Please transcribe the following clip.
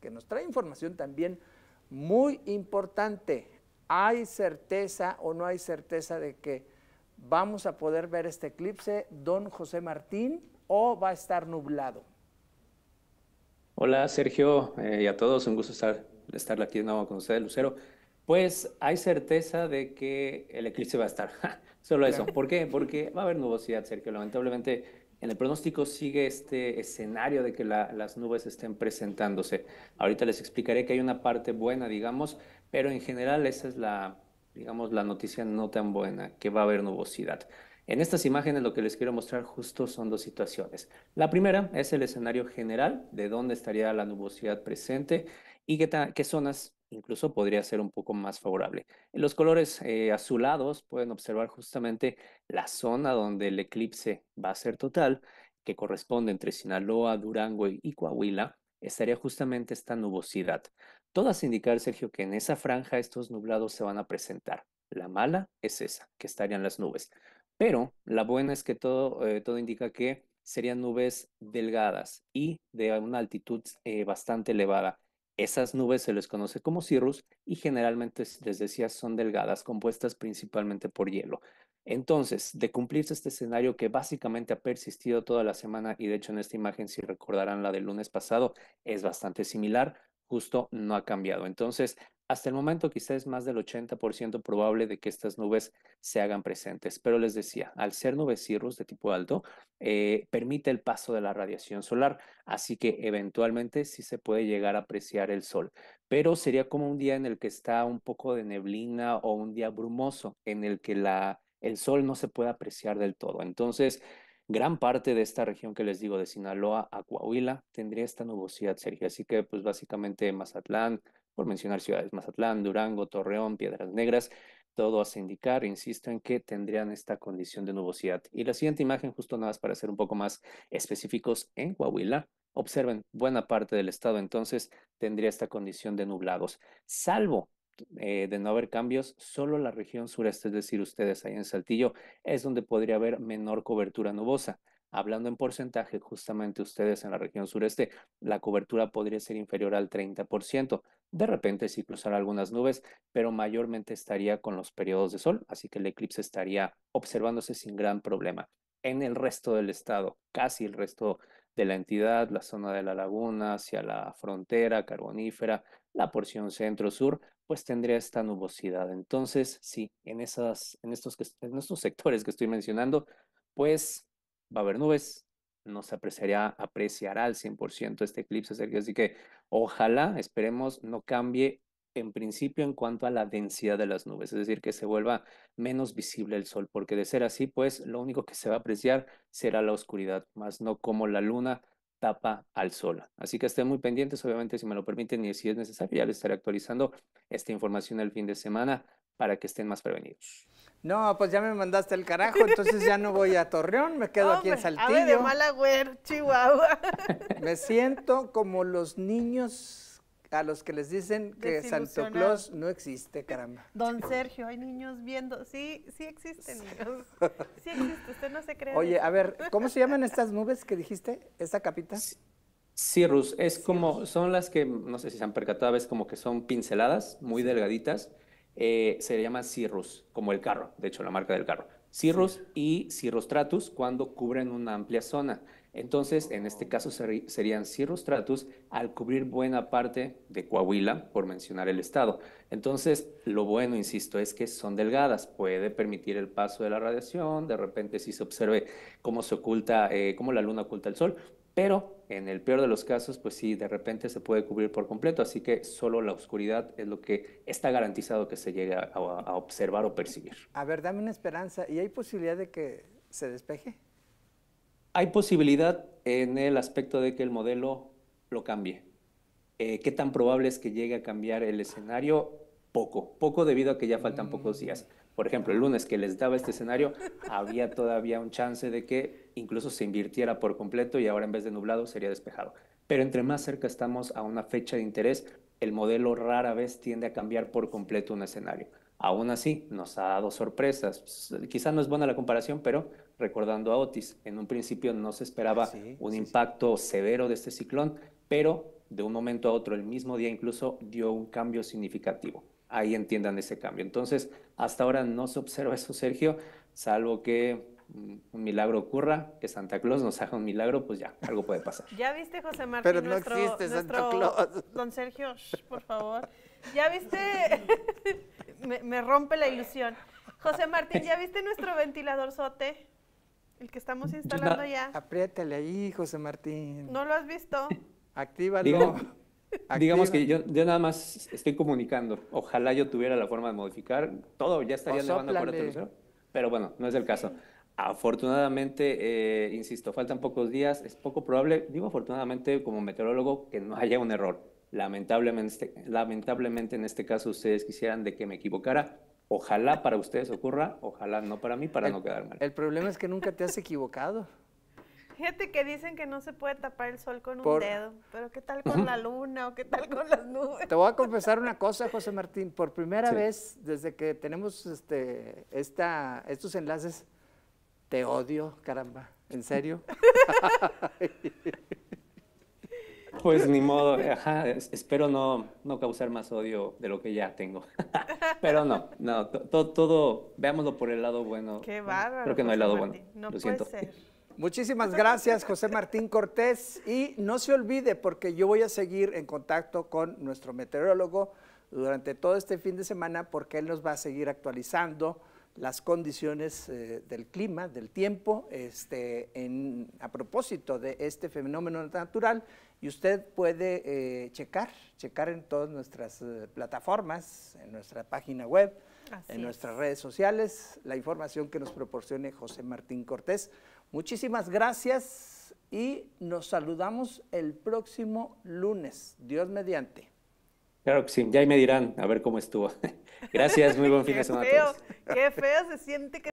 que nos trae información también muy importante. ¿Hay certeza o no hay certeza de que vamos a poder ver este eclipse, don José Martín, o va a estar nublado? Hola Sergio eh, y a todos, un gusto estar, estar aquí de nuevo con ustedes, Lucero. Pues hay certeza de que el eclipse va a estar. Solo eso. ¿Por qué? Porque va a haber nubosidad, Sergio. Lamentablemente en el pronóstico sigue este escenario de que las nubes estén presentándose. Ahorita les explicaré que hay una parte buena, digamos, pero en general esa es la, digamos, la noticia no tan buena, que va a haber nubosidad. En estas imágenes lo que les quiero mostrar justo son dos situaciones. La primera es el escenario general de dónde estaría la nubosidad presente y qué, qué zonas incluso podría ser un poco más favorable. En los colores eh, azulados pueden observar justamente la zona donde el eclipse va a ser total, que corresponde entre Sinaloa, Durango y Coahuila, estaría justamente esta nubosidad. Todas indicar, Sergio, que en esa franja estos nublados se van a presentar. La mala es esa, que estarían las nubes. Pero la buena es que todo, eh, todo indica que serían nubes delgadas y de una altitud eh, bastante elevada esas nubes se les conoce como cirrus y generalmente, les decía, son delgadas, compuestas principalmente por hielo. Entonces, de cumplirse este escenario que básicamente ha persistido toda la semana y de hecho en esta imagen, si recordarán la del lunes pasado, es bastante similar, justo no ha cambiado. Entonces, hasta el momento quizás es más del 80% probable de que estas nubes se hagan presentes, pero les decía, al ser nubes cirrus de tipo alto, eh, permite el paso de la radiación solar, así que eventualmente sí se puede llegar a apreciar el sol, pero sería como un día en el que está un poco de neblina o un día brumoso en el que el sol no se puede apreciar del todo. Entonces, gran parte de esta región que les digo, de Sinaloa a Coahuila, tendría esta nubosidad, Sergio. Así que, pues básicamente Mazatlán, por mencionar ciudades Mazatlán, Durango, Torreón, Piedras Negras, todo hace indicar, insisto, en que tendrían esta condición de nubosidad. Y la siguiente imagen, justo nada más para ser un poco más específicos, en Coahuila, observen, buena parte del estado entonces tendría esta condición de nublados, salvo eh, de no haber cambios, solo la región sureste, es decir, ustedes ahí en Saltillo, es donde podría haber menor cobertura nubosa. Hablando en porcentaje, justamente ustedes en la región sureste, la cobertura podría ser inferior al 30%. De repente sí cruzar algunas nubes, pero mayormente estaría con los periodos de sol, así que el eclipse estaría observándose sin gran problema. En el resto del estado, casi el resto de la entidad, la zona de la laguna, hacia la frontera carbonífera, la porción centro-sur, pues tendría esta nubosidad. Entonces, sí, en, esas, en, estos, en estos sectores que estoy mencionando, pues va a haber nubes, no se apreciará, al 100% este eclipse, Así que ojalá, esperemos, no cambie en principio en cuanto a la densidad de las nubes, es decir, que se vuelva menos visible el sol, porque de ser así, pues lo único que se va a apreciar será la oscuridad, más no como la luna tapa al sol. Así que estén muy pendientes, obviamente, si me lo permiten y si es necesario, ya les estaré actualizando esta información el fin de semana para que estén más prevenidos. No, pues ya me mandaste el carajo, entonces ya no voy a Torreón, me quedo aquí en Saltillo. de Malagüer, Chihuahua. me siento como los niños a los que les dicen que Santo Claus no existe, caramba. Don Sergio, hay niños viendo. Sí, sí existen niños. Sí existe, usted no se cree. Oye, a ver, ¿cómo se llaman estas nubes que dijiste? ¿Esta capita? Cirrus, es como, son las que, no sé si se han percatado, es como que son pinceladas, muy delgaditas, eh, se llama cirrus, como el carro, de hecho la marca del carro. Cirrus y cirrostratus cuando cubren una amplia zona. Entonces, en este oh. caso serían serían cirrostratus al cubrir buena parte de Coahuila, por mencionar el estado. Entonces, lo bueno, insisto, es que son delgadas, puede permitir el paso de la radiación, de repente si se observe cómo se oculta, eh, cómo la luna oculta el sol, pero en el peor de los casos, pues sí, de repente se puede cubrir por completo, así que solo la oscuridad es lo que está garantizado que se llegue a, observar o percibir. A ver, dame una esperanza, ¿y hay posibilidad de que se despeje? Hay posibilidad en el aspecto de que el modelo lo cambie. Eh, ¿Qué tan probable es que llegue a cambiar el escenario? Poco, poco debido a que ya faltan pocos mm. días por ejemplo, el lunes que les daba este escenario, había todavía un chance de que incluso se invirtiera por completo y ahora en vez de nublado sería despejado. Pero entre más cerca estamos a una fecha de interés, el modelo rara vez tiende a cambiar por completo un escenario. Aún así, nos ha dado sorpresas. Quizá no es buena la comparación, pero recordando a Otis, en un principio no se esperaba un impacto severo de este ciclón, pero de un momento a otro, el mismo día incluso, dio un cambio significativo ahí entiendan ese cambio. Entonces, hasta ahora no se observa eso, Sergio, salvo que mm, un milagro ocurra, que Santa Claus nos haga un milagro, pues ya, algo puede pasar. Ya viste, José Martín, Pero no existe Santa Claus. Don Sergio, por favor. Ya viste, me, rompe la ilusión. José Martín, ¿ya viste nuestro ventilador sote? El que estamos instalando ya. Apriétale ahí, José Martín. ¿No lo has visto? Actívalo. Digamos que yo, yo, nada más estoy comunicando. Ojalá yo tuviera la forma de modificar todo, ya estaría llevando a cero. Pero bueno, no es el caso. Afortunadamente, eh, insisto, faltan pocos días, es poco probable, digo afortunadamente como meteorólogo, que no haya un error. Lamentablemente, lamentablemente en este caso ustedes quisieran de que me equivocara. Ojalá para ustedes ocurra, ojalá no para mí, para no quedar mal. El problema es que nunca te has equivocado. Gente que dicen que no se puede tapar el sol con un dedo, pero ¿qué tal con la luna o qué tal con las nubes? Te voy a confesar una cosa, José Martín. Por primera vez desde que tenemos este, esta, estos enlaces, te odio, caramba. ¿En serio? Pues ni modo, espero no, no causar más odio de lo que ya tengo. Pero no, no, todo, veámoslo por el lado bueno. Qué bárbaro. Creo que no hay lado bueno. lo puede siento. ser. Muchísimas gracias, José Martín Cortés. Y no se olvide, porque yo voy a seguir en contacto con nuestro meteorólogo durante todo este fin de semana, porque él nos va a seguir actualizando las condiciones eh, del clima, del tiempo, este, a propósito de este fenómeno natural. Y usted puede eh, checar, checar en todas nuestras eh, plataformas, en nuestra página web, en nuestras redes sociales, la información que nos proporcione José Martín Cortés. Muchísimas gracias y nos saludamos el próximo lunes, Dios mediante. Claro que sí, ya ahí me dirán a ver cómo estuvo. gracias, muy buen fin de semana. Qué feo se siente que